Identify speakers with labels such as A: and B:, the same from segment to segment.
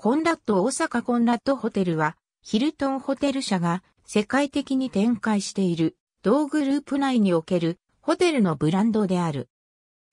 A: コンラッド大阪コンラッドホテルは、ヒルトンホテル社が世界的に展開している同グループ内におけるホテルのブランドである。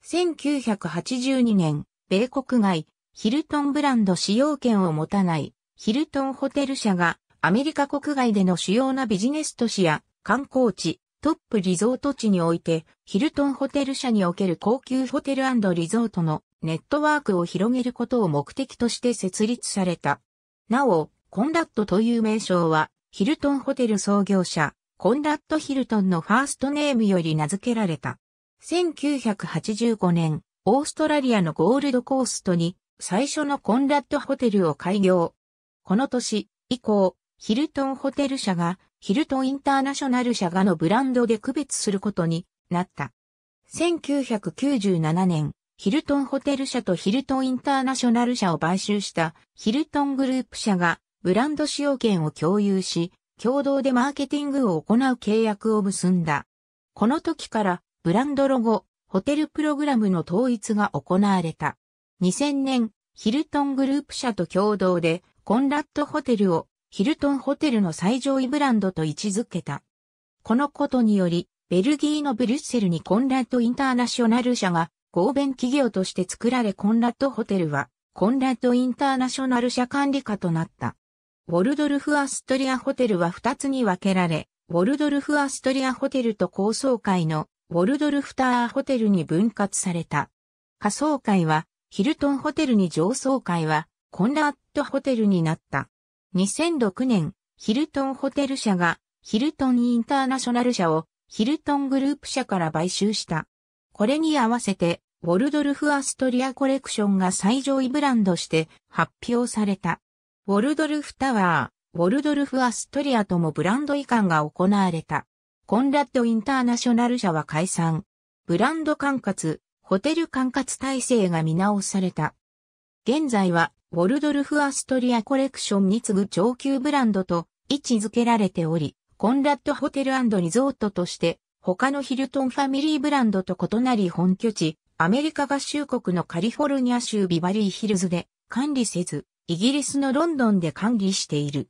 A: 1982年、米国外、ヒルトンブランド使用権を持たないヒルトンホテル社がアメリカ国外での主要なビジネス都市や観光地、トップリゾート地においてヒルトンホテル社における高級ホテルリゾートのネットワークを広げることを目的として設立された。なお、コンラットという名称は、ヒルトンホテル創業者、コンラット・ヒルトンのファーストネームより名付けられた。1985年、オーストラリアのゴールドコーストに、最初のコンラットホテルを開業。この年以降、ヒルトンホテル社がヒルトンインターナショナル社がのブランドで区別することになった。1997年、ヒルトンホテル社とヒルトンインターナショナル社を買収したヒルトングループ社がブランド使用権を共有し、共同でマーケティングを行う契約を結んだ。この時からブランドロゴ、ホテルプログラムの統一が行われた。2000年、ヒルトングループ社と共同でコンラッドホテルをヒルトンホテルの最上位ブランドと位置づけた。このことにより、ベルギーのブリュッセルにコンラッドインターナショナル社が合弁企業として作られコンラッドホテルは、コンラッドインターナショナル社管理下となった。ウォルドルフ・アストリアホテルは2つに分けられ、ウォルドルフ・アストリアホテルと高層階のウォルドルフターホテルに分割された。下層階はヒルトンホテルに上層階はコンラッドホテルになった。2006年、ヒルトンホテル社がヒルトンインターナショナル社をヒルトングループ社から買収した。これに合わせてウォルドルフ・アストリアコレクションが最上位ブランドして発表された。ウォルドルフタワー、ウォルドルフ・アストリアともブランド移管が行われた。コンラッド・インターナショナル社は解散。ブランド管轄、ホテル管轄体制が見直された。現在は、ウォルドルフ・アストリアコレクションに次ぐ上級ブランドと位置づけられており、コンラッドホテルリゾートとして、他のヒルトンファミリーブランドと異なり本拠地、アメリカ合衆国のカリフォルニア州ビバリーヒルズで管理せず、イギリスのロンドンで管理している。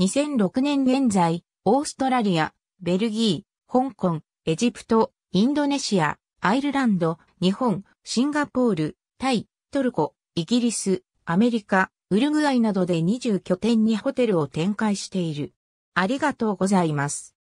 A: 2006年現在、オーストラリア、ベルギー、香港、エジプト、インドネシア、アイルランド、日本、シンガポール、タイ、トルコ、イギリス、アメリカ、ウルグアイなどで20拠点にホテルを展開している。ありがとうございます。